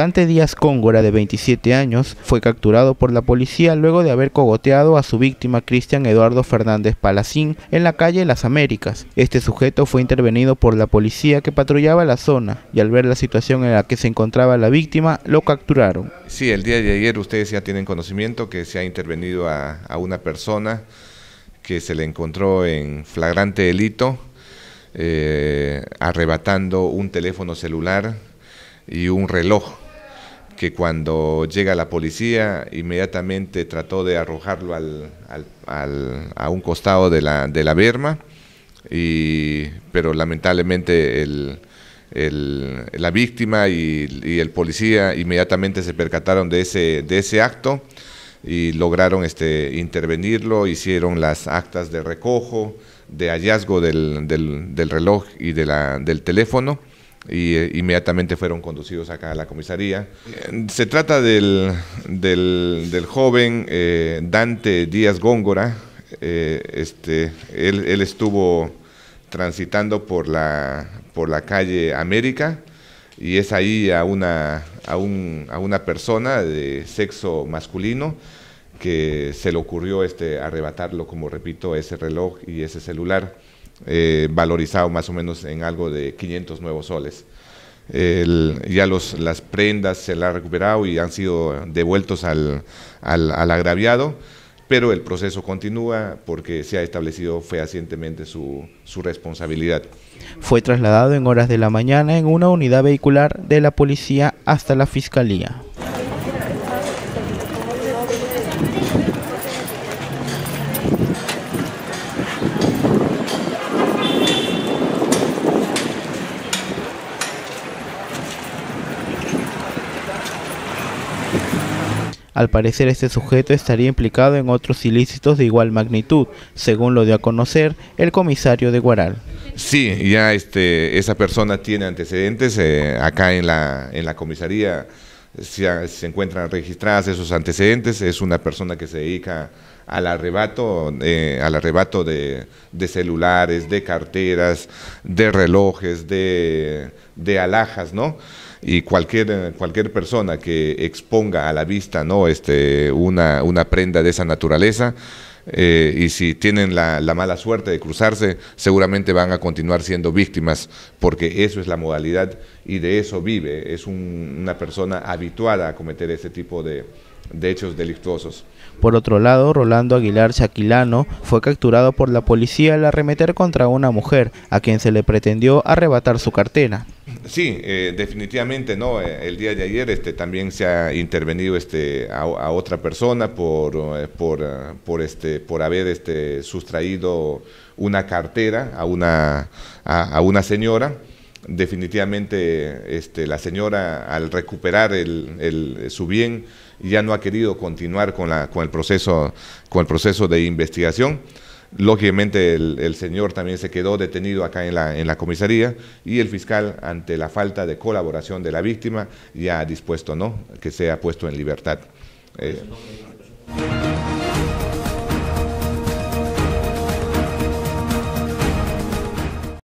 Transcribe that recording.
Dante Díaz Cóngora, de 27 años, fue capturado por la policía luego de haber cogoteado a su víctima Cristian Eduardo Fernández Palacín en la calle Las Américas. Este sujeto fue intervenido por la policía que patrullaba la zona y al ver la situación en la que se encontraba la víctima, lo capturaron. Sí, el día de ayer ustedes ya tienen conocimiento que se ha intervenido a, una persona que se le encontró en flagrante delito, eh, arrebatando un teléfono celular y un reloj que cuando llega la policía inmediatamente trató de arrojarlo al, a un costado de la, de la berma, y, pero lamentablemente el, la víctima y, el policía inmediatamente se percataron de ese, de ese acto y lograron este, intervenirlo, hicieron las actas de recojo, de hallazgo del, del, del reloj y la, del teléfono y eh, inmediatamente fueron conducidos acá a la comisaría. Eh, se trata del, del, joven eh, Dante Díaz Góngora. Este, él, él, estuvo transitando por la, por la calle América y es ahí a una, a, un, a una persona de sexo masculino que se le ocurrió este, arrebatarlo, como repito, ese reloj y ese celular. Eh, valorizado más o menos en algo de 500 nuevos soles. ya las prendas se las ha recuperado y han sido devueltos al, al, agraviado, pero el proceso continúa porque se ha establecido fehacientemente su responsabilidad. Fue trasladado en horas de la mañana en una unidad vehicular de la policía hasta la fiscalía. Al parecer este sujeto estaría implicado en otros ilícitos de igual magnitud, según lo dio a conocer el comisario de Guaral. Sí, ya este, esa persona tiene antecedentes eh, acá en la, en la comisaría. Ah, se, encuentran registradas esos antecedentes. Es una persona que se dedica al arrebato, eh, al arrebato de, celulares, de carteras, de relojes, de, de alhajas, ¿no? y cualquier, eh, cualquier persona que exponga a la vista ¿no? este, una, una prenda de esa naturaleza, eh, y si tienen la, mala suerte de cruzarse, seguramente van a continuar siendo víctimas, porque eso es la modalidad y de eso vive. Es una persona habituada a cometer ese tipo de, de hechos delictuosos. Por otro lado, Rolando Aguilar Shaquilano fue capturado por la policía al arremeter contra una mujer a quien se le pretendió arrebatar su cartera. Sí, eh, definitivamente no. Eh, el día de ayer este, también se ha intervenido este, a, otra persona por, eh, por, por, este, por haber este, sustraído una cartera a una, a una señora definitivamente este, la señora al recuperar el, su bien ya no ha querido continuar con, el, proceso, de investigación. Lógicamente el, señor también se quedó detenido acá en la, la comisaría y el fiscal, ante la falta de colaboración de la víctima, ya ha dispuesto ¿no? que sea puesto en libertad. Eh,